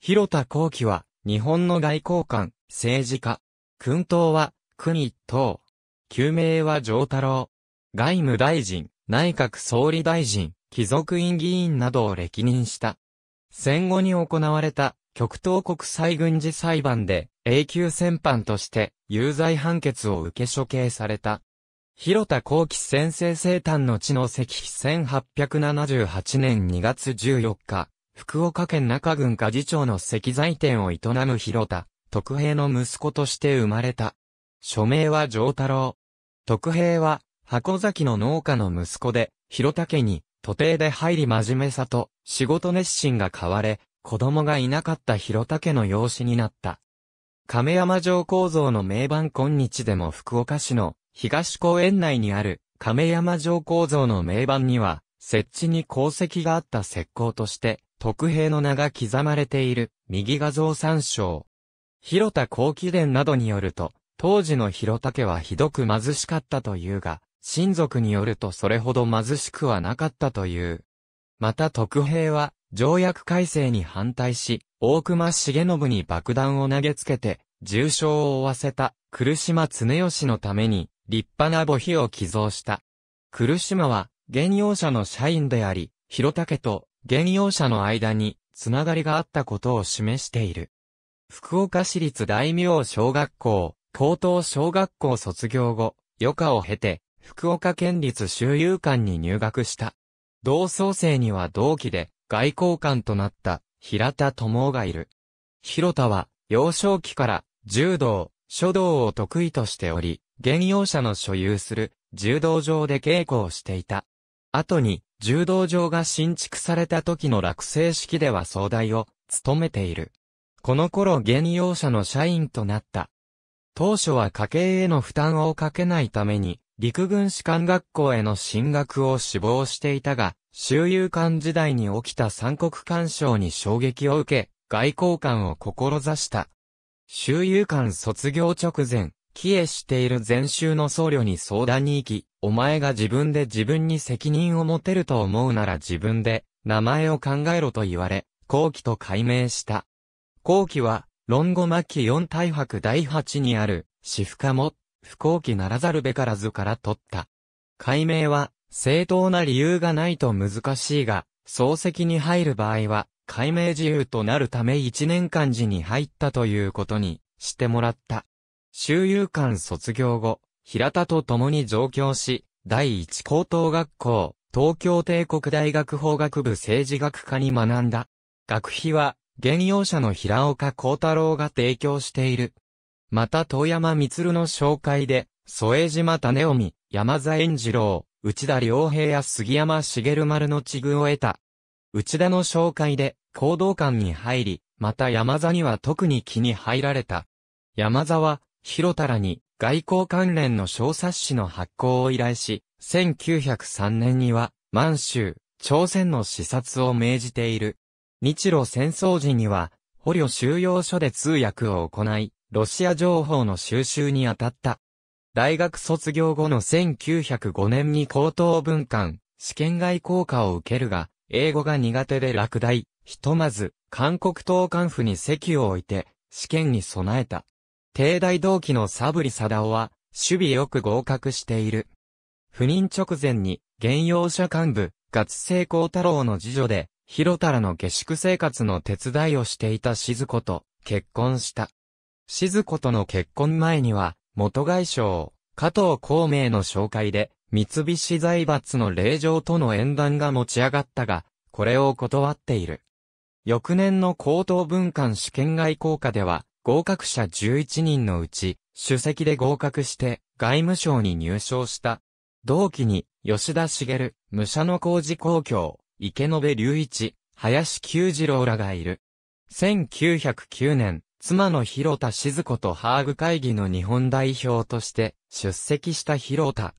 広田幸樹は、日本の外交官、政治家。訓党は、国一党。救命は上太郎。外務大臣、内閣総理大臣、貴族院議員などを歴任した。戦後に行われた、極東国際軍事裁判で、永久戦犯として、有罪判決を受け処刑された。広田幸樹先生生誕の地の石碑1878年2月14日、福岡県中郡家事町の石材店を営む広田、徳平の息子として生まれた。署名は上太郎。徳平は、箱崎の農家の息子で、広田家に、徒弟で入り真面目さと、仕事熱心が買われ、子供がいなかった広田家の養子になった。亀山城構造の名盤今日でも福岡市の東公園内にある亀山城構造の名盤には、設置に功績があった石膏として、特兵の名が刻まれている、右画像参照。広田後期伝などによると、当時の広田家はひどく貧しかったというが、親族によるとそれほど貧しくはなかったという。また特兵は、条約改正に反対し、大隈重信に爆弾を投げつけて、重傷を負わせた、来島常吉のために、立派な墓碑を寄贈した。来島は、現用者の社員であり、広家と現用者の間に、つながりがあったことを示している。福岡市立大名小学校、高等小学校卒業後、余暇を経て、福岡県立周遊館に入学した。同窓生には同期で、外交官となった、平田智がいる。広田は、幼少期から、柔道、書道を得意としており、現用者の所有する、柔道場で稽古をしていた。後に、柔道場が新築された時の落成式では総代を務めている。この頃現用者の社員となった。当初は家計への負担をかけないために、陸軍士官学校への進学を志望していたが、周遊館時代に起きた三国干渉に衝撃を受け、外交官を志した。周遊館卒業直前、帰依している禅宗の僧侶に相談に行き、お前が自分で自分に責任を持てると思うなら自分で名前を考えろと言われ、後期と改名した。後期は、論語末期四大白第八にある、私可も、不幸期ならざるべからずから取った。改名は、正当な理由がないと難しいが、漱石に入る場合は、改名自由となるため1年間時に入ったということにしてもらった。周遊館卒業後、平田と共に上京し、第一高等学校、東京帝国大学法学部政治学科に学んだ。学費は、現用者の平岡幸太郎が提供している。また遠山光の紹介で、添島種臣、山座円次郎、内田良平や杉山茂丸の地遇を得た。内田の紹介で、行動館に入り、また山座には特に気に入られた。山座は、広田らに外交関連の小冊子の発行を依頼し、1903年には満州、朝鮮の視察を命じている。日露戦争時には、捕虜収容所で通訳を行い、ロシア情報の収集に当たった。大学卒業後の1905年に高等文官、試験外効果を受けるが、英語が苦手で落第、ひとまず、韓国党官府に席を置いて、試験に備えた。帝大同期のサブリサダオは、守備よく合格している。不妊直前に、現用者幹部、ガツ聖光太郎の次女で、広太ラの下宿生活の手伝いをしていた静子と結婚した。静子との結婚前には、元外相、加藤孔明の紹介で、三菱財閥の霊場との縁談が持ち上がったが、これを断っている。翌年の高等文官試験外効果では、合格者11人のうち、主席で合格して外務省に入省した。同期に、吉田茂、武者の工事公共、池延隆一、林久次郎らがいる。1909年、妻の広田静子とハーグ会議の日本代表として出席した広田。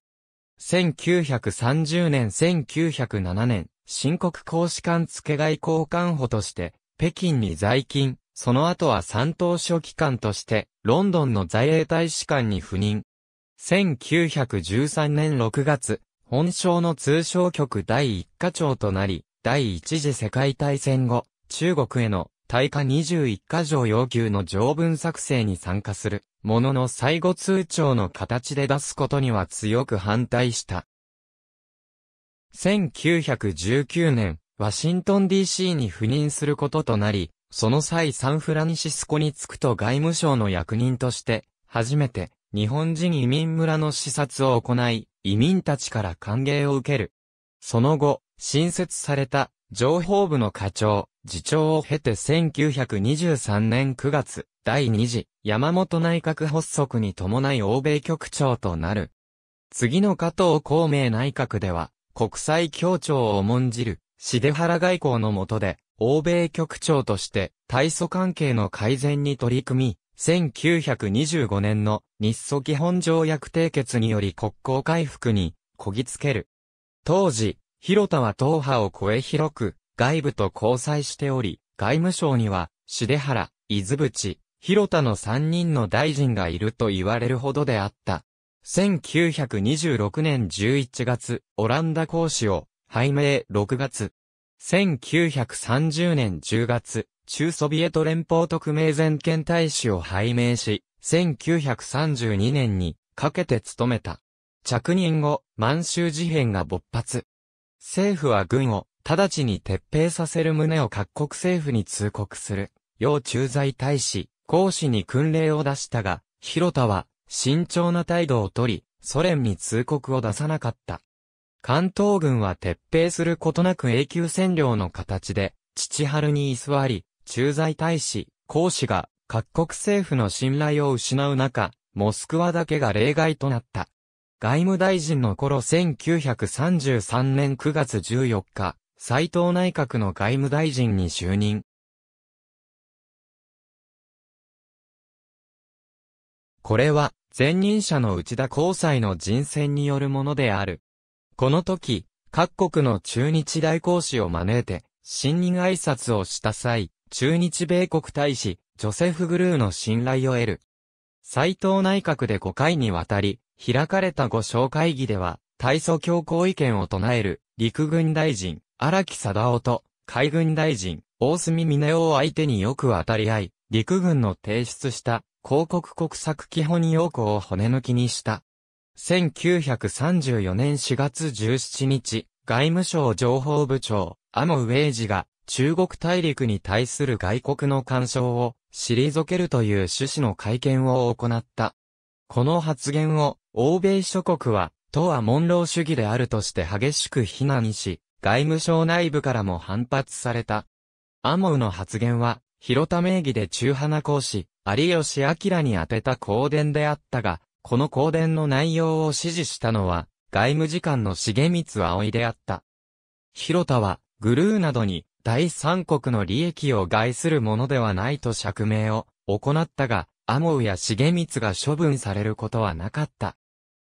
1930年1907年、新国公使館付け外交官補として、北京に在勤、その後は三等書記官として、ロンドンの在英大使館に赴任。1913年6月、本省の通商局第1課長となり、第一次世界大戦後、中国への対価21課条要求の条文作成に参加する、ものの最後通帳の形で出すことには強く反対した。1919年、ワシントン DC に赴任することとなり、その際サンフランシスコに着くと外務省の役人として、初めて日本人移民村の視察を行い、移民たちから歓迎を受ける。その後、新設された情報部の課長、次長を経て1923年9月、第2次山本内閣発足に伴い欧米局長となる。次の加藤孔明内閣では、国際協調を重んじる、ハラ外交の下で、欧米局長として体組関係の改善に取り組み、1925年の日ソ基本条約締結により国交回復にこぎつける。当時、広田は党派を超え広く外部と交際しており、外務省には、しで原、伊豆淵、広田の三人の大臣がいると言われるほどであった。1926年11月、オランダ公使を、拝命6月、1930年10月、中ソビエト連邦特命全権大使を拝命し、1932年にかけて務めた。着任後、満州事変が勃発。政府は軍を直ちに撤兵させる旨を各国政府に通告する。要駐在大使、公使に訓令を出したが、広田は慎重な態度をとり、ソ連に通告を出さなかった。関東軍は撤兵することなく永久占領の形で、父春に居座り、駐在大使、公使が各国政府の信頼を失う中、モスクワだけが例外となった。外務大臣の頃1933年9月14日、斎藤内閣の外務大臣に就任。これは、前任者の内田光斎の人選によるものである。この時、各国の駐日大公使を招いて、信任挨拶をした際、駐日米国大使、ジョセフ・グルーの信頼を得る。斎藤内閣で5回にわたり、開かれたご紹会議では、大祖強行意見を唱える、陸軍大臣、荒木貞夫と、海軍大臣、大隅峰夫を相手によく渡り合い、陸軍の提出した、広告国策基本要項を骨抜きにした。1934年4月17日、外務省情報部長、アモウェイジが、中国大陸に対する外国の干渉を、退けるという趣旨の会見を行った。この発言を、欧米諸国は、党は門老主義であるとして激しく非難し、外務省内部からも反発された。アモウの発言は、広田名義で中派な講師、有吉明に宛てた公伝であったが、この公伝の内容を指示したのは、外務次官の重光葵であった。広田は、グルーなどに、第三国の利益を害するものではないと釈明を行ったが、アモウや重光が処分されることはなかった。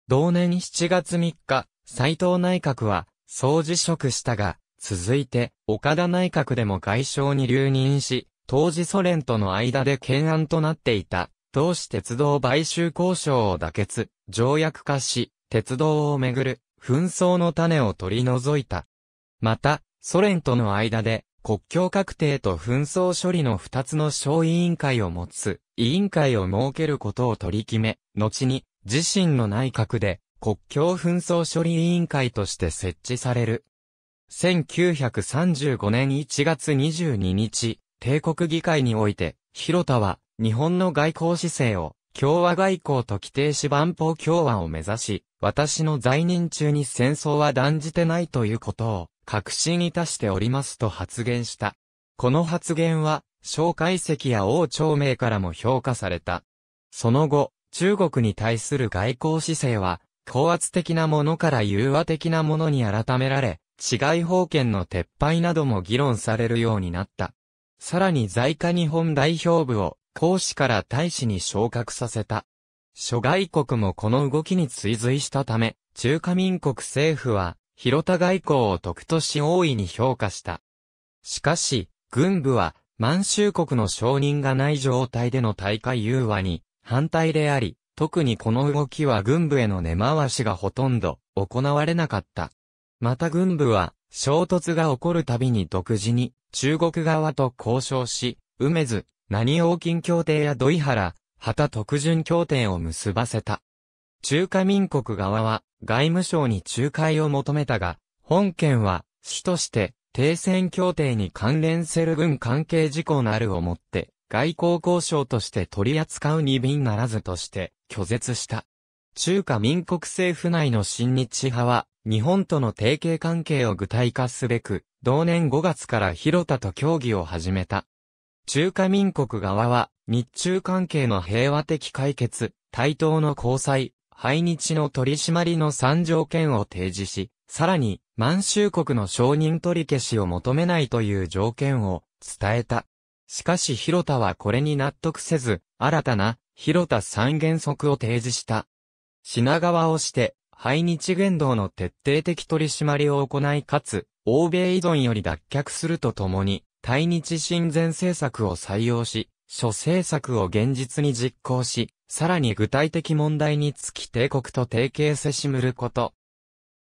同年7月3日、斎藤内閣は、総辞職したが、続いて、岡田内閣でも外相に留任し、当時ソ連との間で懸案となっていた、同市鉄道買収交渉を妥結、条約化し、鉄道をめぐる紛争の種を取り除いた。また、ソ連との間で国境確定と紛争処理の二つの小委員会を持つ委員会を設けることを取り決め、後に自身の内閣で国境紛争処理委員会として設置される。1935年1月22日、帝国議会において、広田は日本の外交姿勢を共和外交と規定し万法共和を目指し、私の在任中に戦争は断じてないということを確信いたしておりますと発言した。この発言は、蒋介石や王朝名からも評価された。その後、中国に対する外交姿勢は、高圧的なものから融和的なものに改められ、治外法権の撤廃なども議論されるようになった。さらに在下日本代表部を公使から大使に昇格させた。諸外国もこの動きに追随したため、中華民国政府は、広田外交を徳とし大いに評価した。しかし、軍部は、満州国の承認がない状態での大会融和に、反対であり、特にこの動きは軍部への根回しがほとんど行われなかった。また軍部は、衝突が起こるたびに独自に中国側と交渉し、梅津、何王金協定や土井原、旗特巡協定を結ばせた。中華民国側は外務省に仲介を求めたが、本件は主として停戦協定に関連する軍関係事項なるをもって、外交交渉として取り扱うに便ならずとして拒絶した。中華民国政府内の親日派は、日本との提携関係を具体化すべく、同年5月から広田と協議を始めた。中華民国側は、日中関係の平和的解決、対等の交際、排日の取り締まりの3条件を提示し、さらに、満州国の承認取り消しを求めないという条件を伝えた。しかし広田はこれに納得せず、新たな広田三原則を提示した。品川をして、排日言動の徹底的取り締まりを行いかつ、欧米依存より脱却するとともに、対日親善政策を採用し、諸政策を現実に実行し、さらに具体的問題につき帝国と提携せしむること。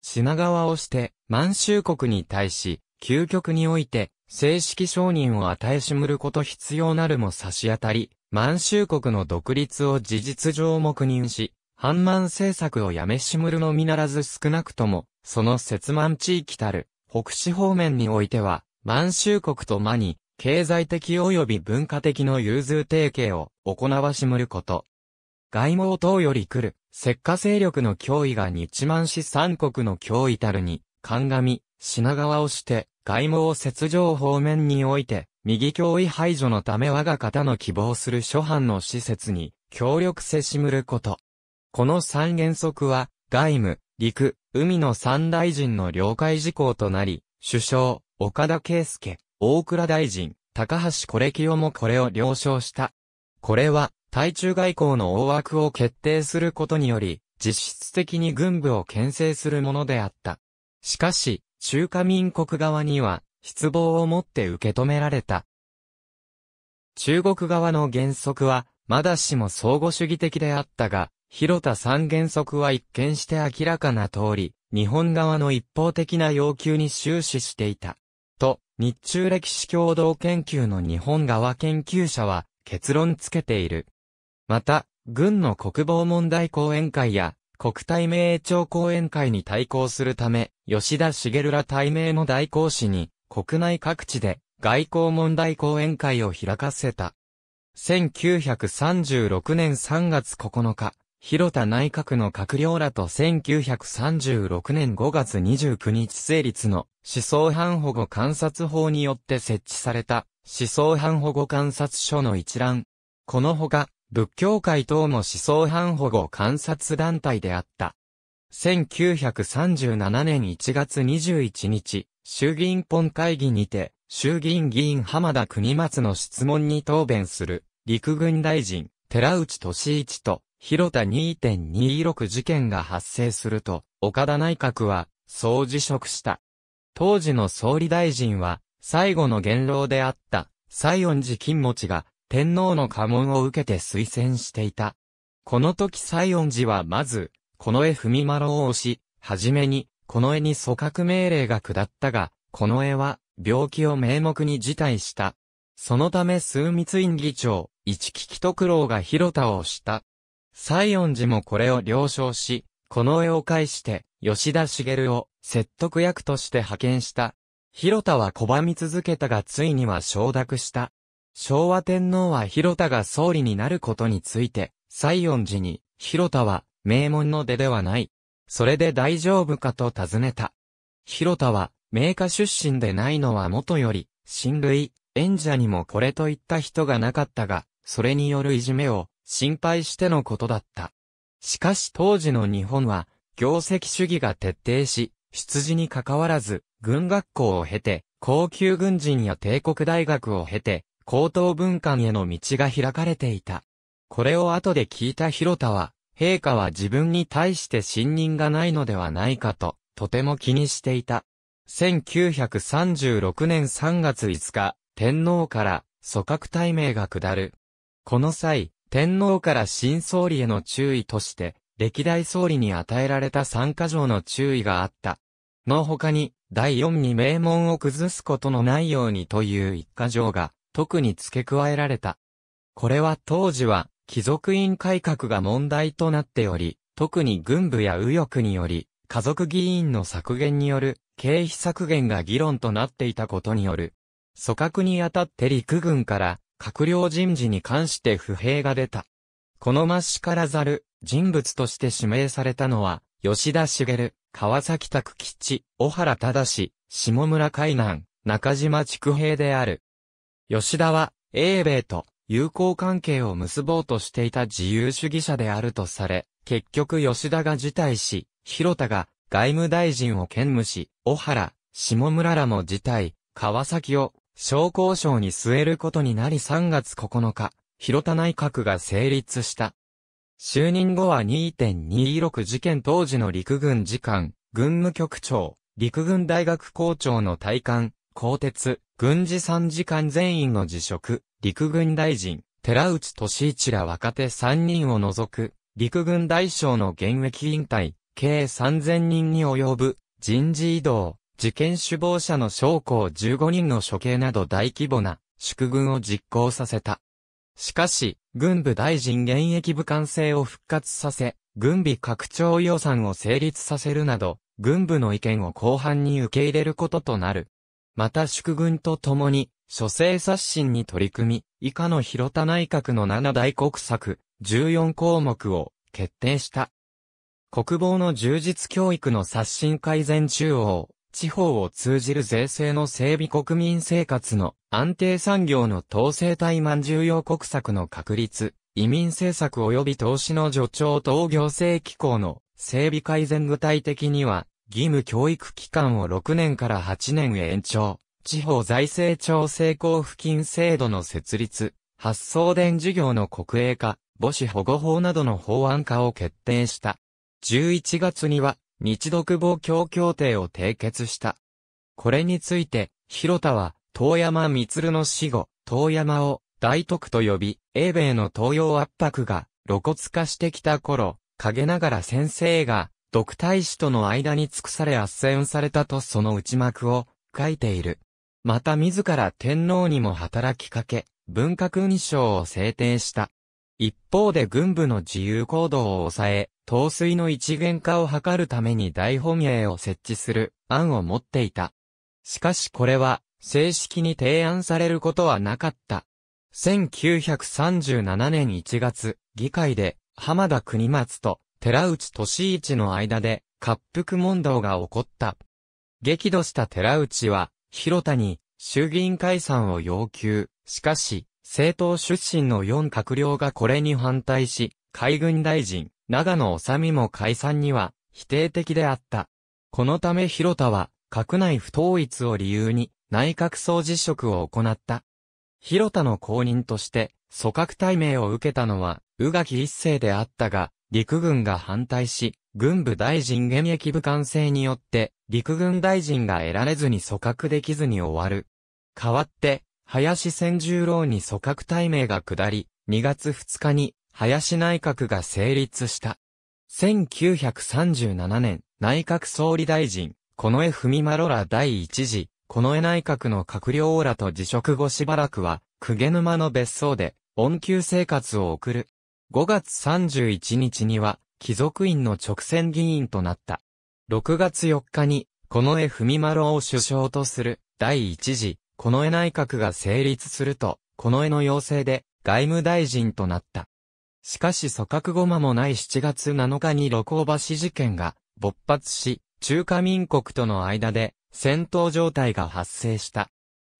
品川をして、満州国に対し、究極において、正式承認を与えしむること必要なるも差し当たり、満州国の独立を事実上黙認し、反満政策をやめしむるのみならず少なくとも、その節満地域たる、北市方面においては、満州国と間に、経済的及び文化的の融通提携を行わしむること。外務等より来る、石化勢力の脅威が日満市三国の脅威たるに、鑑み、品川をして、外務を切上方面において、右脅威排除のため我が方の希望する諸藩の施設に、協力せしむること。この三原則は、外務、陸、海の三大臣の了解事項となり、首相、岡田圭介、大倉大臣、高橋コレキオもこれを了承した。これは、対中外交の大枠を決定することにより、実質的に軍部を牽制するものであった。しかし、中華民国側には、失望をもって受け止められた。中国側の原則は、まだしも相互主義的であったが、広田三原則は一見して明らかな通り、日本側の一方的な要求に終始していた。日中歴史共同研究の日本側研究者は結論付けている。また、軍の国防問題講演会や国対名庁講演会に対抗するため、吉田茂ら対名の代行士に国内各地で外交問題講演会を開かせた。1936年3月9日、広田内閣の閣僚らと1936年5月29日成立の思想犯保護観察法によって設置された思想犯保護観察所の一覧。このほか、仏教会等も思想犯保護観察団体であった。1937年1月21日、衆議院本会議にて、衆議院議員浜田国松の質問に答弁する、陸軍大臣、寺内俊一と、広田2.26事件が発生すると、岡田内閣は、総辞職した。当時の総理大臣は、最後の元老であった、西園寺金持が、天皇の家紋を受けて推薦していた。この時西園寺はまず、この絵文丸を押し、はじめに、この絵に組閣命令が下ったが、この絵は、病気を名目に辞退した。そのため数密院議長、一木木徳郎が広田をした。西園寺もこれを了承し、この絵を介して、吉田茂を説得役として派遣した。広田は拒み続けたがついには承諾した。昭和天皇は広田が総理になることについて、西園寺に、広田は名門の出ではない。それで大丈夫かと尋ねた。広田は、名家出身でないのは元より、親類、縁者にもこれといった人がなかったが、それによるいじめを心配してのことだった。しかし当時の日本は、業績主義が徹底し、出自に関わらず、軍学校を経て、高級軍人や帝国大学を経て、高等文官への道が開かれていた。これを後で聞いた広田は、陛下は自分に対して信任がないのではないかと、とても気にしていた。1936年3月5日、天皇から、組閣大名が下る。この際、天皇から新総理への注意として、歴代総理に与えられた参加条の注意があった。の他に、第四に名門を崩すことのないようにという一箇条が、特に付け加えられた。これは当時は、貴族院改革が問題となっており、特に軍部や右翼により、家族議員の削減による、経費削減が議論となっていたことによる、組閣にあたって陸軍から、閣僚人事に関して不平が出た。このましからざる人物として指名されたのは、吉田茂、川崎拓吉、小原忠、下村海南、中島畜平である。吉田は、英米と友好関係を結ぼうとしていた自由主義者であるとされ、結局吉田が辞退し、広田が外務大臣を兼務し、小原、下村らも辞退、川崎を商工省に据えることになり3月9日、広田内閣が成立した。就任後は2.226事件当時の陸軍次官、軍務局長、陸軍大学校長の退官、鋼鉄、軍事参事官全員の辞職、陸軍大臣、寺内俊一ら若手3人を除く、陸軍大将の現役引退、計3000人に及ぶ人事異動、事件首謀者の将校15人の処刑など大規模な祝軍を実行させた。しかし、軍部大臣現役部官制を復活させ、軍備拡張予算を成立させるなど、軍部の意見を後半に受け入れることとなる。また祝軍と共に、諸政刷新に取り組み、以下の広田内閣の7大国策、14項目を決定した。国防の充実教育の刷新改善中央、地方を通じる税制の整備国民生活の安定産業の統制怠慢重要国策の確立、移民政策及び投資の助長等行政機構の整備改善具体的には、義務教育期間を6年から8年延長、地方財政調整交付金制度の設立、発送電事業の国営化、母子保護法などの法案化を決定した。11月には、日独防共協定を締結した。これについて、広田は、遠山光の死後、遠山を大徳と呼び、英米の東洋圧迫が露骨化してきた頃、陰ながら先生が、独大使との間に尽くされ圧戦されたとその内幕を書いている。また自ら天皇にも働きかけ、文化勲章を制定した。一方で軍部の自由行動を抑え、統帥の一元化を図るために大本営を設置する案を持っていた。しかしこれは正式に提案されることはなかった。1937年1月、議会で浜田国松と寺内俊一の間で滑覆問答が起こった。激怒した寺内は広田に衆議院解散を要求。しかし、政党出身の4閣僚がこれに反対し、海軍大臣、長野治美も解散には否定的であった。このため広田は、閣内不統一を理由に、内閣総辞職を行った。広田の後任として、組閣対名を受けたのは、宇垣一世であったが、陸軍が反対し、軍部大臣現役部官制によって、陸軍大臣が得られずに組閣できずに終わる。代わって、林千十郎に組閣大名が下り、2月2日に林内閣が成立した。1937年、内閣総理大臣、近衛文丸ら第一次、近衛内閣の閣僚らと辞職後しばらくは、毛沼の別荘で、恩給生活を送る。5月31日には、貴族院の直選議員となった。6月4日に、近衛文丸を首相とする、第一次、この絵内閣が成立すると、この絵の要請で外務大臣となった。しかし組閣後間もない7月7日に露光橋事件が勃発し、中華民国との間で戦闘状態が発生した。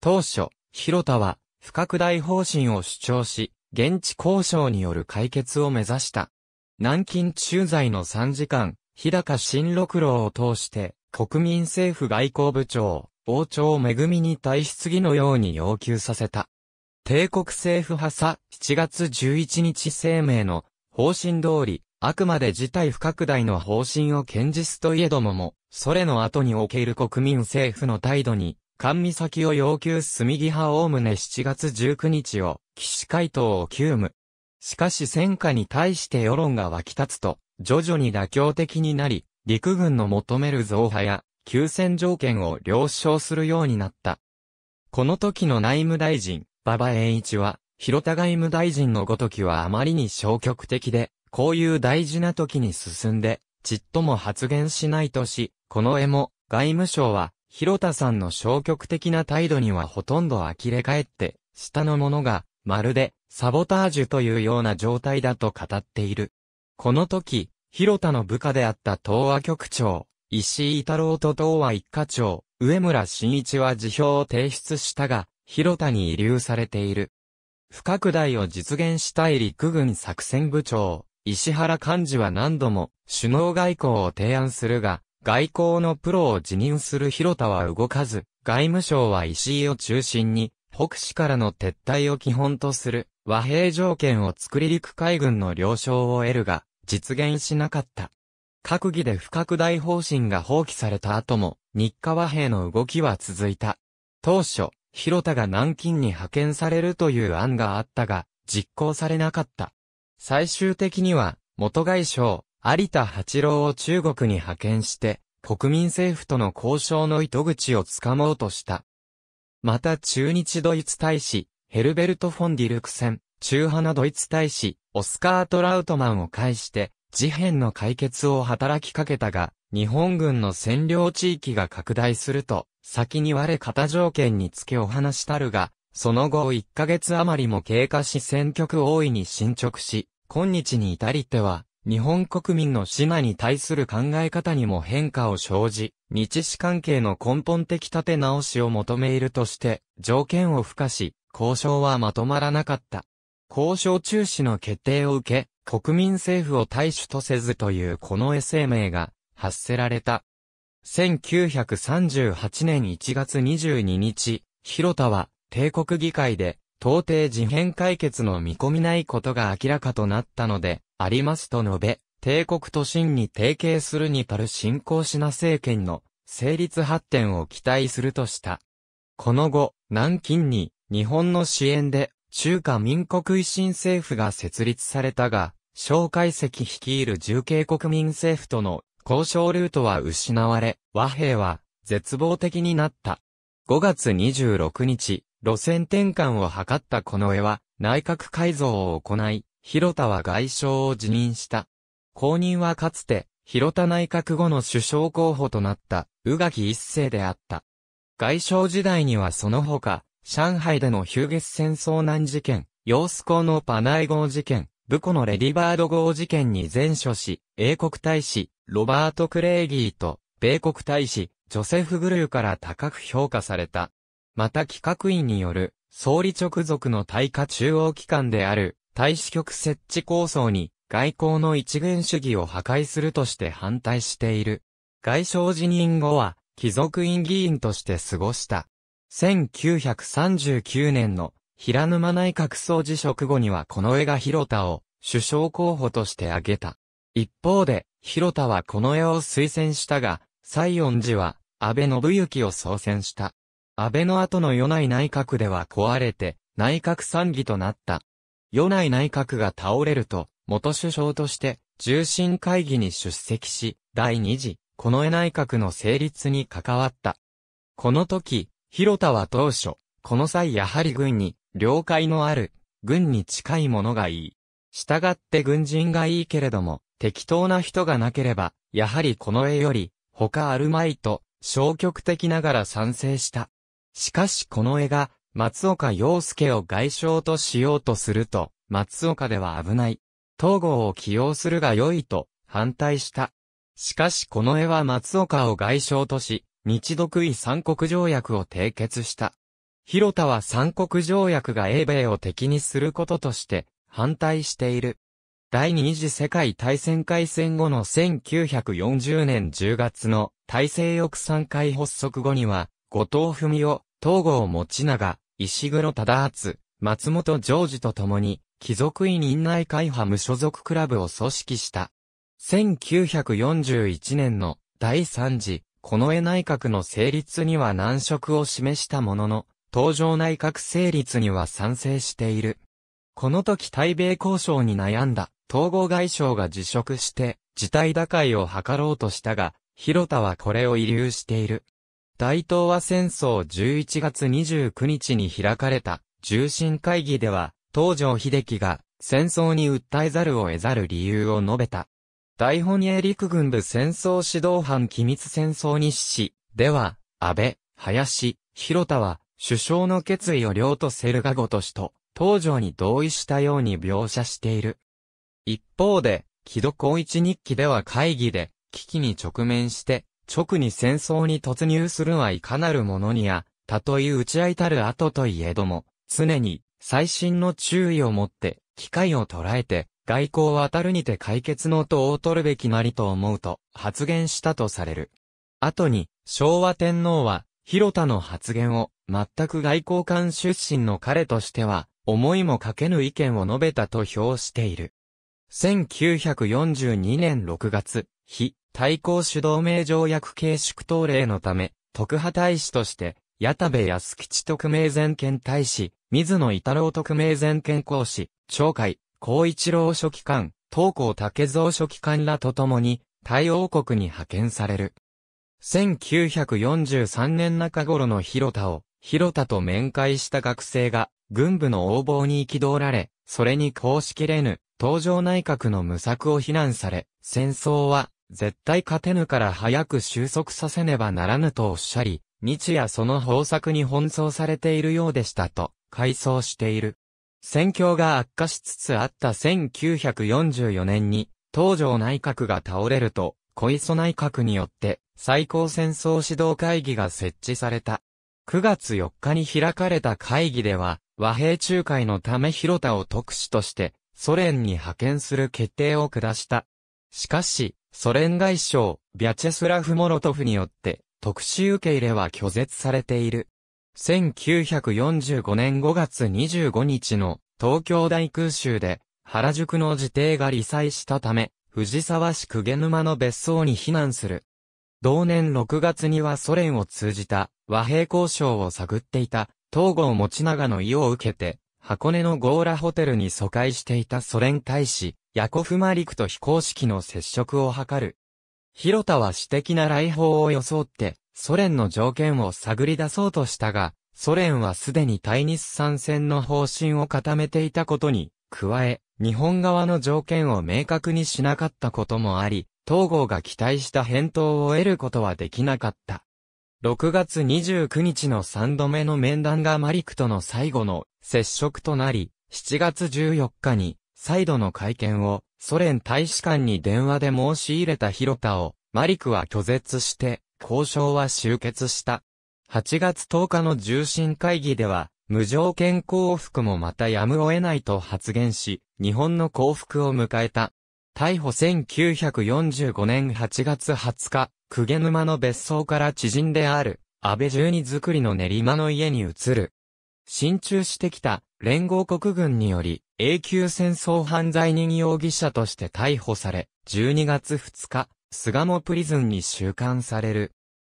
当初、広田は不拡大方針を主張し、現地交渉による解決を目指した。南京駐在の3時間、日高新六郎を通して、国民政府外交部長、王朝恵みに対し次のように要求させた。帝国政府派さ7月11日声明の方針通り、あくまで事態不拡大の方針を堅実といえどもも、それの後における国民政府の態度に、官美先を要求すみぎ派おおむね7月19日を、騎士回答を急務。しかし戦火に対して世論が湧き立つと、徐々に妥協的になり、陸軍の求める増派や、休戦条件を了承するようになった。この時の内務大臣、馬場栄一は、広田外務大臣のごときはあまりに消極的で、こういう大事な時に進んで、ちっとも発言しないとし、この絵も、外務省は、広田さんの消極的な態度にはほとんど呆れ返って、下の者が、まるで、サボタージュというような状態だと語っている。この時、広田の部下であった東亜局長、石井太郎と東和一課長、上村新一は辞表を提出したが、広田に遺留されている。不拡大を実現したい陸軍作戦部長、石原幹事は何度も首脳外交を提案するが、外交のプロを辞任する広田は動かず、外務省は石井を中心に、北市からの撤退を基本とする和平条件を作り陸海軍の了承を得るが、実現しなかった。閣議で不拡大方針が放棄された後も、日課和平の動きは続いた。当初、広田が南京に派遣されるという案があったが、実行されなかった。最終的には、元外相、有田八郎を中国に派遣して、国民政府との交渉の糸口をつかもうとした。また中日ドイツ大使、ヘルベルト・フォン・ディルクセン、中派なドイツ大使、オスカー・トラウトマンを介して、事変の解決を働きかけたが、日本軍の占領地域が拡大すると、先に我方条件につけお話したるが、その後1ヶ月余りも経過し戦局大いに進捗し、今日に至りては、日本国民の死に対する考え方にも変化を生じ、日史関係の根本的立て直しを求めいるとして、条件を付加し、交渉はまとまらなかった。交渉中止の決定を受け、国民政府を対主とせずというこの衛生名が発せられた。1938年1月22日、広田は帝国議会で到底事変解決の見込みないことが明らかとなったので、ありますと述べ、帝国都心に提携するに足る新興シナ政権の成立発展を期待するとした。この後、南京に日本の支援で中華民国維新政府が設立されたが、蒋介石率いる重慶国民政府との交渉ルートは失われ、和平は絶望的になった。5月26日、路線転換を図ったこの絵は内閣改造を行い、広田は外相を辞任した。後任はかつて、広田内閣後の首相候補となった、宇垣一世であった。外相時代にはその他、上海でのヒューゲス戦争難事件、陽子港のパナイ号事件、武庫のレディバード号事件に前処し、英国大使、ロバート・クレイギーと、米国大使、ジョセフ・グルーから高く評価された。また企画員による、総理直属の対価中央機関である、大使局設置構想に、外交の一元主義を破壊するとして反対している。外相辞任後は、貴族院議員として過ごした。1939年の平沼内閣総辞職後には近衛が広田を首相候補として挙げた。一方で、広田は近衛を推薦したが、西園寺は安倍信行を総選した。安倍の後の与内内閣では壊れて、内閣参議となった。与内内閣が倒れると、元首相として、重臣会議に出席し、第二次、近衛内閣の成立に関わった。この時、広田は当初、この際やはり軍に了解のある、軍に近いものがいい。従って軍人がいいけれども、適当な人がなければ、やはりこの絵より、他あるまいと、消極的ながら賛成した。しかしこの絵が、松岡洋介を外相としようとすると、松岡では危ない。東郷を起用するが良いと、反対した。しかしこの絵は松岡を外相とし、日独位三国条約を締結した。広田は三国条約が英米を敵にすることとして反対している。第二次世界大戦開戦後の1940年10月の大西翼賛会発足後には、後藤文夫、東郷持長、石黒忠厚、松本常治と共に、貴族院院内会派無所属クラブを組織した。1941年の第3次、近衛内閣の成立には難色を示したものの、東条内閣成立には賛成している。この時対米交渉に悩んだ、統合外相が辞職して、事態打開を図ろうとしたが、広田はこれを遺留している。大東亜戦争11月29日に開かれた重臣会議では、東条秀樹が戦争に訴えざるを得ざる理由を述べた。大本営陸軍部戦争指導班機密戦争日誌では、安倍、林、広田は首相の決意を領とせるがごとしと、東条に同意したように描写している。一方で、木戸光一日記では会議で、危機に直面して、直に戦争に突入するはいかなるものにや、たとえ打ち合いたる後といえども、常に、最新の注意を持って、機会を捉えて、外交を当たるにて解決の途を取るべきなりと思うと、発言したとされる。後に、昭和天皇は、広田の発言を、全く外交官出身の彼としては、思いもかけぬ意見を述べたと評している。1942年6月、非対抗主導名条約形縮統令のため、特派大使として、矢田部康吉特命全権大使、水野伊太郎特命全権講師、長海、孝一郎書記官、東高竹蔵書記官らと共に、対応国に派遣される。1943年中頃の広田を、広田と面会した学生が、軍部の横暴に憤られ、それに公しきれぬ、東条内閣の無策を非難され、戦争は、絶対勝てぬから早く収束させねばならぬとおっしゃり、日夜その方策に奔走されているようでしたと、回想している。戦況が悪化しつつあった1944年に、東条内閣が倒れると、小磯内閣によって、最高戦争指導会議が設置された。9月4日に開かれた会議では、和平仲介のため広田を特使として、ソ連に派遣する決定を下した。しかし、ソ連外相、ビャチェスラフ・モロトフによって、特使受け入れは拒絶されている。1945年5月25日の東京大空襲で原宿の自邸が罹災したため、藤沢市公家沼の別荘に避難する同年6月にはソ連を通じた和平交渉を探っていた東郷持長の意を受けて、箱根のゴーラホテルに疎開していたソ連大使、ヤコフマリクと非公式の接触を図る。広田は私的な来訪を装って、ソ連の条件を探り出そうとしたが、ソ連はすでに対日参戦の方針を固めていたことに、加え、日本側の条件を明確にしなかったこともあり、東郷が期待した返答を得ることはできなかった。6月29日の3度目の面談がマリクとの最後の接触となり、7月14日に再度の会見をソ連大使館に電話で申し入れた広田をマリクは拒絶して交渉は終結した。8月10日の重心会議では無条件降伏もまたやむを得ないと発言し、日本の降伏を迎えた。逮捕1945年8月20日、久毛沼の別荘から知人である、安倍十二作りの練馬の家に移る。進駐してきた連合国軍により、永久戦争犯罪人容疑者として逮捕され、12月2日、菅野プリズンに収監される。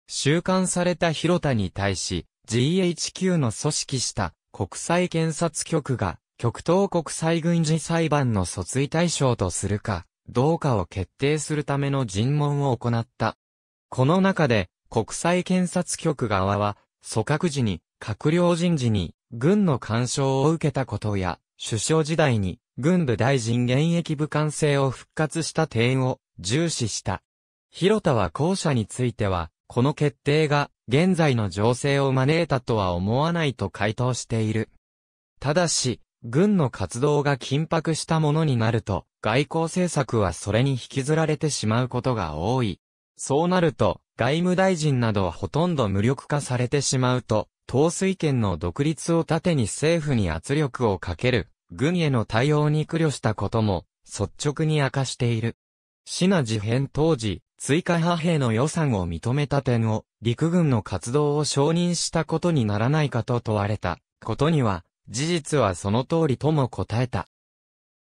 収監された広田に対し、GHQ の組織した国際検察局が極東国際軍事裁判の訴追対象とするか、どうかを決定するための尋問を行った。この中で、国際検察局側は、組閣時に、閣僚人事に、軍の干渉を受けたことや、首相時代に、軍部大臣現役武官制を復活した点を、重視した。広田は後者については、この決定が、現在の情勢を招いたとは思わないと回答している。ただし、軍の活動が緊迫したものになると、外交政策はそれに引きずられてしまうことが多い。そうなると、外務大臣などはほとんど無力化されてしまうと、統帥権の独立を盾に政府に圧力をかける、軍への対応に苦慮したことも、率直に明かしている。シナ事変当時、追加派兵の予算を認めた点を、陸軍の活動を承認したことにならないかと問われた、ことには、事実はその通りとも答えた。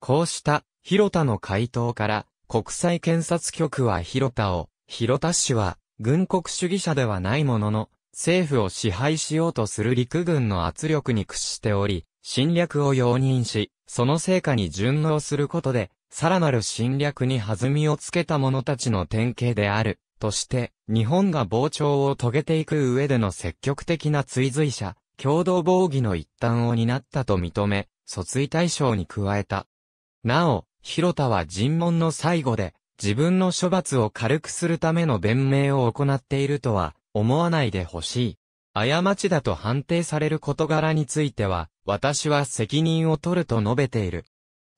こうした広田の回答から国際検察局は広田を、広田氏は軍国主義者ではないものの政府を支配しようとする陸軍の圧力に屈しており、侵略を容認し、その成果に順応することで、さらなる侵略に弾みをつけた者たちの典型である、として、日本が膨張を遂げていく上での積極的な追随者、共同防御の一端を担ったと認め、訴追対象に加えた。なお、広田は尋問の最後で、自分の処罰を軽くするための弁明を行っているとは、思わないでほしい。過ちだと判定される事柄については、私は責任を取ると述べている。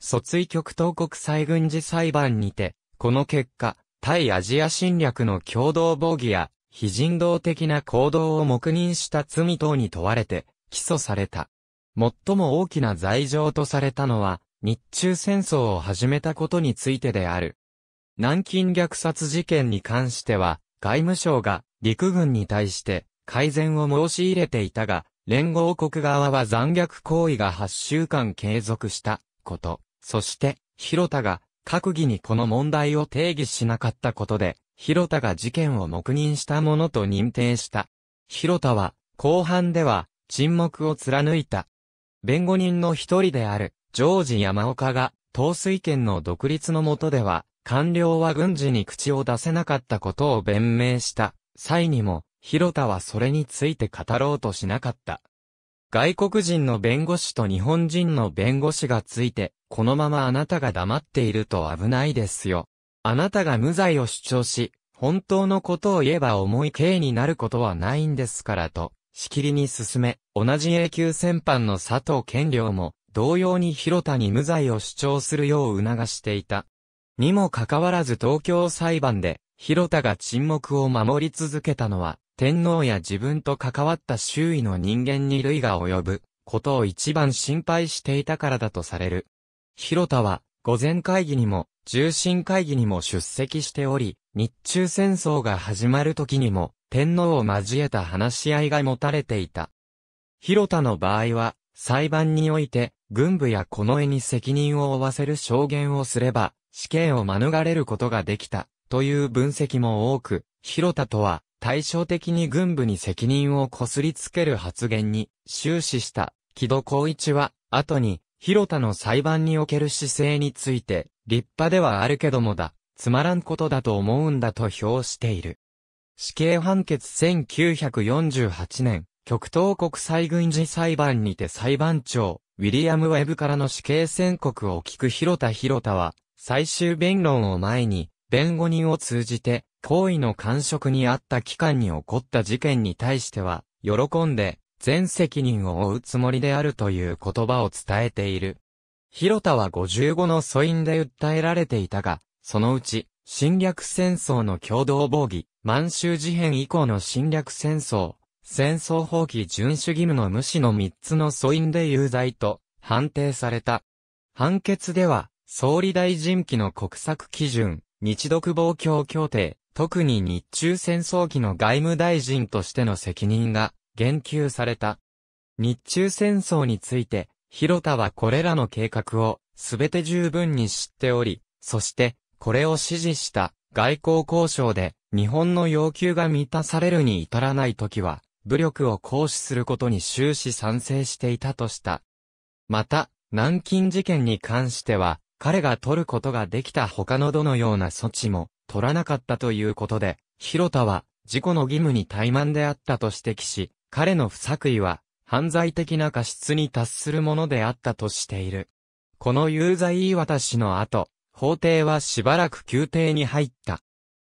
訴追局東国際軍事裁判にて、この結果、対アジア侵略の共同防御や非人道的な行動を黙認した罪等に問われて、起訴された。最も大きな罪状とされたのは、日中戦争を始めたことについてである。南京虐殺事件に関しては、外務省が陸軍に対して改善を申し入れていたが、連合国側は残虐行為が8週間継続したこと、そして、広田が閣議にこの問題を定義しなかったことで、広田が事件を黙認したものと認定した。広田は、後半では、沈黙を貫いた。弁護人の一人である、ジョージ山岡が、統帥権の独立の下では、官僚は軍事に口を出せなかったことを弁明した際にも、広田はそれについて語ろうとしなかった。外国人の弁護士と日本人の弁護士がついて、このままあなたが黙っていると危ないですよ。あなたが無罪を主張し、本当のことを言えば重い刑になることはないんですからと、しきりに進め、同じ永久戦犯の佐藤健良も、同様に広田に無罪を主張するよう促していた。にもかかわらず東京裁判で、広田が沈黙を守り続けたのは、天皇や自分と関わった周囲の人間に類が及ぶ、ことを一番心配していたからだとされる。広田は、午前会議にも、重臣会議にも出席しており、日中戦争が始まる時にも、天皇を交えた話し合いが持たれていた。広田の場合は、裁判において、軍部やこの絵に責任を負わせる証言をすれば、死刑を免れることができた、という分析も多く、広田とは、対照的に軍部に責任をこすりつける発言に終始した木戸光一は、後に、広田の裁判における姿勢について、立派ではあるけどもだ、つまらんことだと思うんだと評している。死刑判決1948年、極東国際軍事裁判にて裁判長、ウィリアム・ウェブからの死刑宣告を聞く広田広田は、最終弁論を前に、弁護人を通じて、行為の感触にあった期間に起こった事件に対しては、喜んで、全責任を負うつもりであるという言葉を伝えている。広田は55の素因で訴えられていたが、そのうち、侵略戦争の共同防御、満州事変以降の侵略戦争、戦争放棄遵守義務の無視の3つの素因で有罪と判定された。判決では、総理大臣期の国策基準、日独防共協定、特に日中戦争期の外務大臣としての責任が言及された。日中戦争について、広田はこれらの計画をすべて十分に知っており、そしてこれを支持した外交交渉で日本の要求が満たされるに至らない時は武力を行使することに終始賛成していたとした。また、南京事件に関しては彼が取ることができた他のどのような措置も取らなかったということで、広田は事故の義務に怠慢であったと指摘し、彼の不作為は犯罪的な過失に達するものであったとしている。この有罪言い渡しの後、法廷はしばらく宮廷に入った。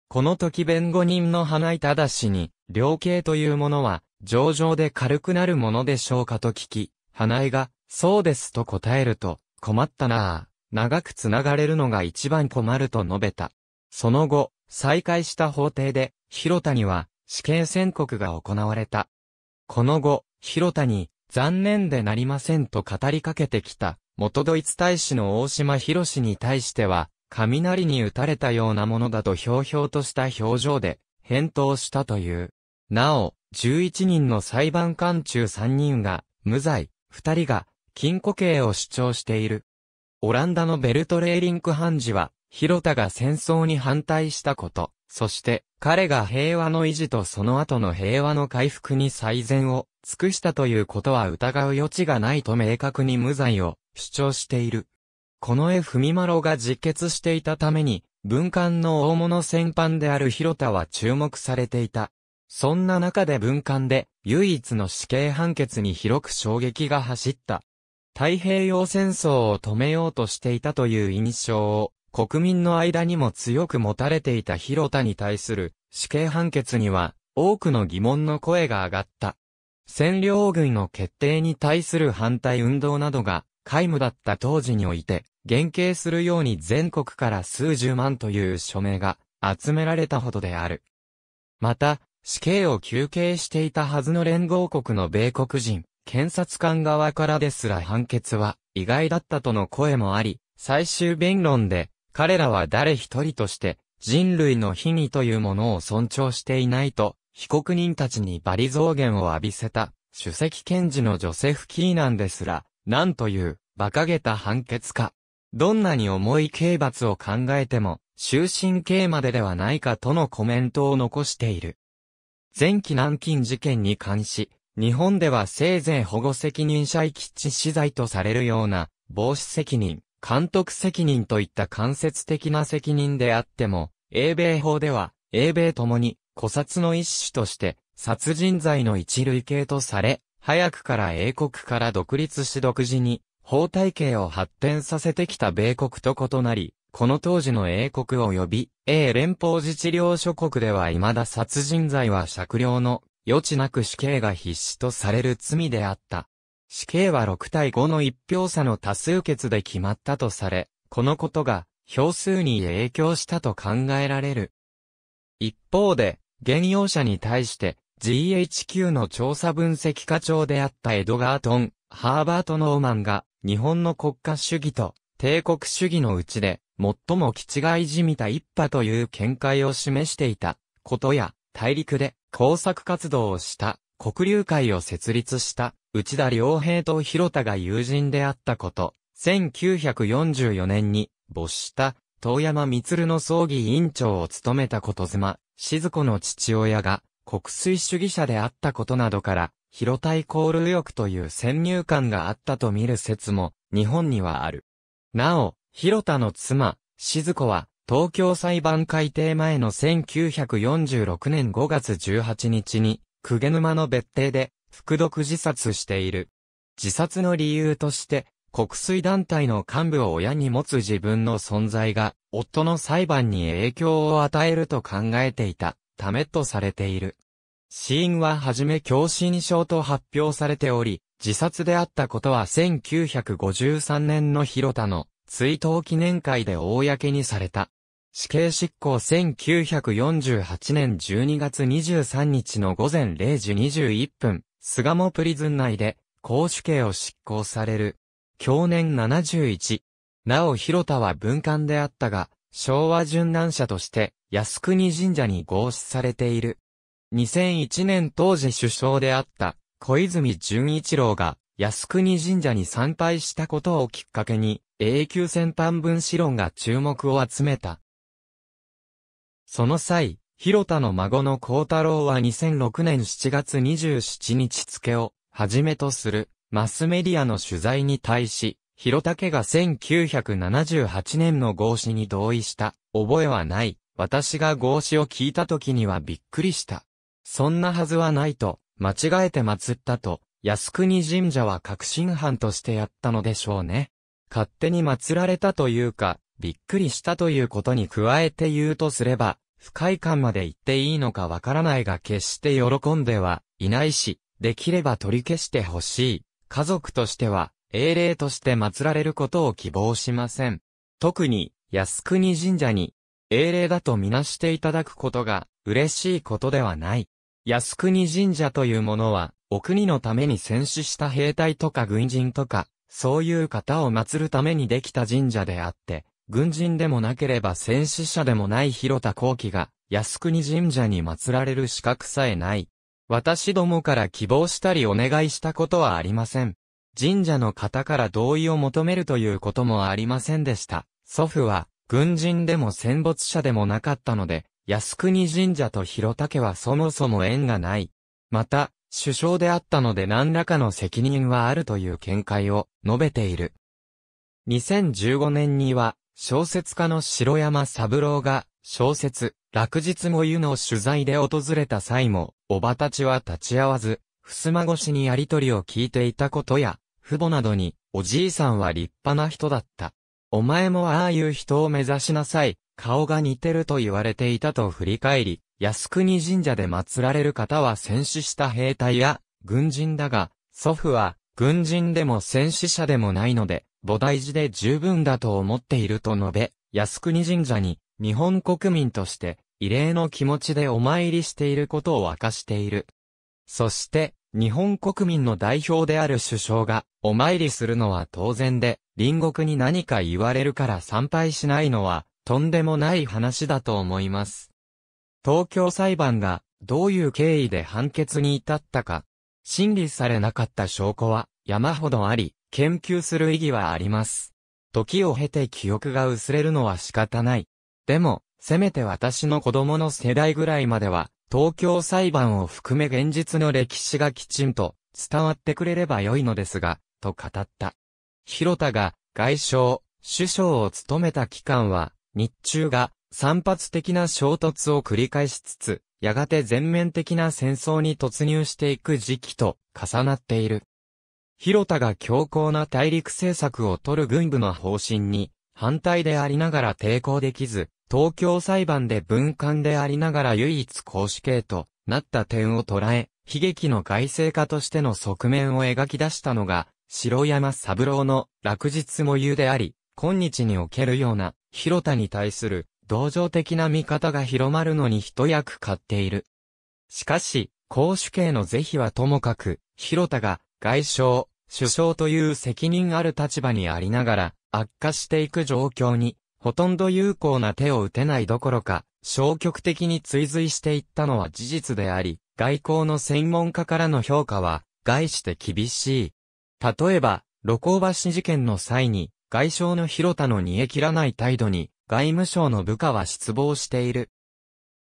この時弁護人の花井正氏に、量刑というものは、上々で軽くなるものでしょうかと聞き、花井が、そうですと答えると、困ったなあ、長く繋がれるのが一番困ると述べた。その後、再開した法廷で、広田には、死刑宣告が行われた。この後、広田に、残念でなりませんと語りかけてきた、元ドイツ大使の大島博士に対しては、雷に打たれたようなものだとひょうひょうとした表情で、返答したという。なお、11人の裁判官中3人が、無罪、2人が、禁錮刑を主張している。オランダのベルトレーリンク判事は、広田が戦争に反対したこと、そして彼が平和の維持とその後の平和の回復に最善を尽くしたということは疑う余地がないと明確に無罪を主張している。この絵文丸が実決していたために、文官の大物戦犯である広田は注目されていた。そんな中で文官で唯一の死刑判決に広く衝撃が走った。太平洋戦争を止めようとしていたという印象を国民の間にも強く持たれていた広田に対する死刑判決には多くの疑問の声が上がった。占領軍の決定に対する反対運動などが皆無だった当時において、減刑するように全国から数十万という署名が集められたほどである。また、死刑を求刑していたはずの連合国の米国人、検察官側からですら判決は意外だったとの声もあり、最終弁論で彼らは誰一人として人類の秘義というものを尊重していないと、被告人たちにバリ増言を浴びせた、首席検事のジョセフ・キーなんですら、なんという、馬鹿げた判決か。どんなに重い刑罰を考えても、終身刑までではないかとのコメントを残している。前期南京事件に関し、日本ではせいぜい保護責任者遺棄致死罪とされるような、防止責任、監督責任といった間接的な責任であっても、英米法では、英米ともに、古殺の一種として、殺人罪の一類型とされ、早くから英国から独立し独自に、法体系を発展させてきた米国と異なり、この当時の英国及び、英連邦自治領諸国では未だ殺人罪は酌量の余地なく死刑が必死とされる罪であった。死刑は6対5の一票差の多数決で決まったとされ、このことが票数に影響したと考えられる。一方で、現用者に対して GHQ の調査分析課長であったエドガートン、ハーバート・ノーマンが日本の国家主義と帝国主義のうちで最も気違いじみた一派という見解を示していたことや大陸で工作活動をした黒流会を設立した内田良平と広田が友人であったこと、1944年に没した遠山光の葬儀委員長を務めたこと妻、静子の父親が国粋主義者であったことなどから、広田イコール欲という先入観があったと見る説も日本にはある。なお、広田の妻、静子は東京裁判改定前の1946年5月18日に久下沼の別邸で、服毒自殺している。自殺の理由として、国水団体の幹部を親に持つ自分の存在が、夫の裁判に影響を与えると考えていた、ためとされている。死因ははじめ狭心症と発表されており、自殺であったことは1953年の広田の追悼記念会で公にされた。死刑執行1948年12月23日の午前0時21分、菅もプリズン内で、公主刑を執行される。去年71。なお広田は文官であったが、昭和殉難者として、靖国神社に合祀されている。2001年当時首相であった、小泉純一郎が、靖国神社に参拝したことをきっかけに、永久戦犯分子論が注目を集めた。その際、広田の孫の幸太郎は2006年7月27日付をはじめとするマスメディアの取材に対し、広田家が1978年の合詞に同意した覚えはない。私が合詞を聞いた時にはびっくりした。そんなはずはないと、間違えて祀ったと、靖国神社は確信犯としてやったのでしょうね。勝手に祀られたというか、びっくりしたということに加えて言うとすれば、不快感まで言っていいのかわからないが決して喜んではいないし、できれば取り消してほしい。家族としては、英霊として祀られることを希望しません。特に、靖国神社に、英霊だとみなしていただくことが、嬉しいことではない。靖国神社というものは、お国のために戦死した兵隊とか軍人とか、そういう方を祀るためにできた神社であって、軍人でもなければ戦死者でもない広田光輝が、靖国神社に祀られる資格さえない。私どもから希望したりお願いしたことはありません。神社の方から同意を求めるということもありませんでした。祖父は、軍人でも戦没者でもなかったので、靖国神社と広田家はそもそも縁がない。また、首相であったので何らかの責任はあるという見解を述べている。2015年には、小説家の城山三郎が、小説、落日も湯の取材で訪れた際も、おばたちは立ち会わず、襖越しにやりとりを聞いていたことや、父母などに、おじいさんは立派な人だった。お前もああいう人を目指しなさい、顔が似てると言われていたと振り返り、靖国神社で祀られる方は戦死した兵隊や、軍人だが、祖父は、軍人でも戦死者でもないので、菩提寺で十分だと思っていると述べ、靖国神社に、日本国民として、異例の気持ちでお参りしていることを明かしている。そして、日本国民の代表である首相が、お参りするのは当然で、隣国に何か言われるから参拝しないのは、とんでもない話だと思います。東京裁判が、どういう経緯で判決に至ったか、審理されなかった証拠は、山ほどあり、研究する意義はあります。時を経て記憶が薄れるのは仕方ない。でも、せめて私の子供の世代ぐらいまでは、東京裁判を含め現実の歴史がきちんと伝わってくれれば良いのですが、と語った。広田が外相、首相を務めた期間は、日中が散発的な衝突を繰り返しつつ、やがて全面的な戦争に突入していく時期と重なっている。広田が強硬な大陸政策を取る軍部の方針に、反対でありながら抵抗できず、東京裁判で文官でありながら唯一公主刑となった点を捉え、悲劇の外政家としての側面を描き出したのが、城山三郎の落日模様であり、今日におけるような、広田に対する、同情的な見方が広まるのに一役買っている。しかし、公主刑の是非はともかく、広田が外相、首相という責任ある立場にありながら、悪化していく状況に、ほとんど有効な手を打てないどころか、消極的に追随していったのは事実であり、外交の専門家からの評価は、外して厳しい。例えば、露光橋事件の際に、外相の広田の煮え切らない態度に、外務省の部下は失望している。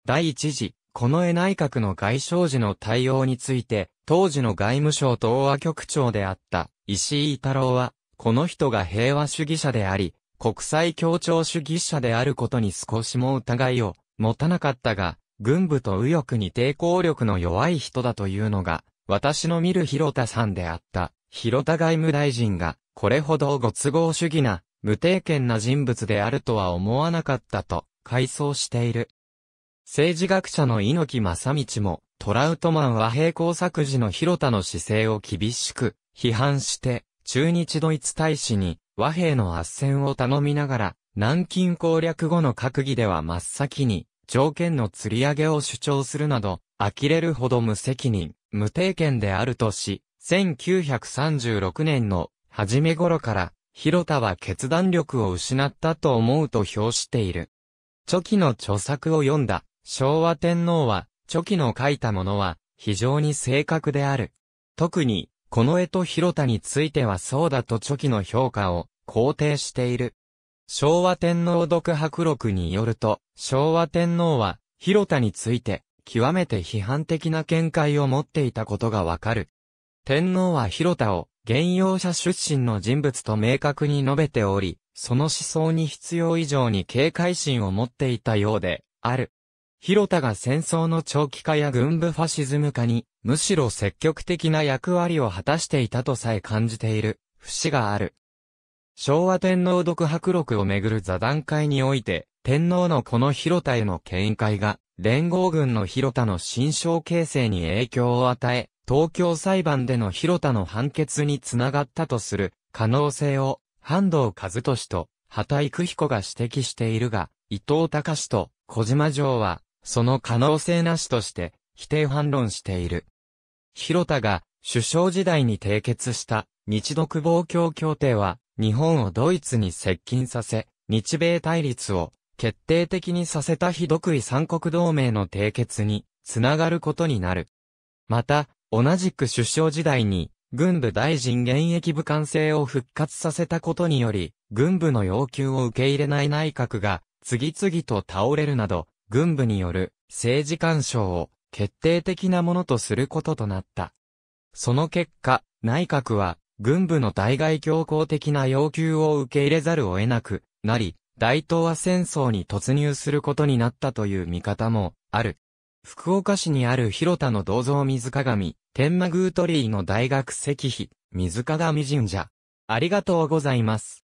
第一次、この絵内閣の外相時の対応について、当時の外務省東和局長であった石井太郎は、この人が平和主義者であり、国際協調主義者であることに少しも疑いを持たなかったが、軍部と右翼に抵抗力の弱い人だというのが、私の見る広田さんであった、広田外務大臣が、これほどご都合主義な、無定抗な人物であるとは思わなかったと、回想している。政治学者の猪木正道も、トラウトマンは平行作時の広田の姿勢を厳しく批判して、中日ドイツ大使に和平の圧旋を頼みながら、南京攻略後の閣議では真っ先に、条件の釣り上げを主張するなど、呆れるほど無責任、無定見であるとし、1936年の初め頃から、広田は決断力を失ったと思うと評している。初期の著作を読んだ、昭和天皇は、チョキの書いたものは非常に正確である。特に、この絵と広田についてはそうだとチョキの評価を肯定している。昭和天皇独白録によると、昭和天皇は広田について極めて批判的な見解を持っていたことがわかる。天皇は広田を現用者出身の人物と明確に述べており、その思想に必要以上に警戒心を持っていたようで、ある。広田が戦争の長期化や軍部ファシズム化に、むしろ積極的な役割を果たしていたとさえ感じている、節がある。昭和天皇独白録をめぐる座談会において、天皇のこの広田への見解が、連合軍の広田の新章形成に影響を与え、東京裁判での広田の判決につながったとする可能性を、半藤和俊と、畑井久彦が指摘しているが、伊藤隆と小島城は、その可能性なしとして、否定反論している。広田が、首相時代に締結した、日独防共協定は、日本をドイツに接近させ、日米対立を、決定的にさせたひどくい三国同盟の締結に、つながることになる。また、同じく首相時代に、軍部大臣現役部官制を復活させたことにより、軍部の要求を受け入れない内閣が、次々と倒れるなど、軍部による政治干渉を決定的なものとすることとなった。その結果、内閣は軍部の対外強硬的な要求を受け入れざるを得なくなり、大東亜戦争に突入することになったという見方もある。福岡市にある広田の銅像水鏡、天満宮鳥居の大学石碑、水鏡神社。ありがとうございます。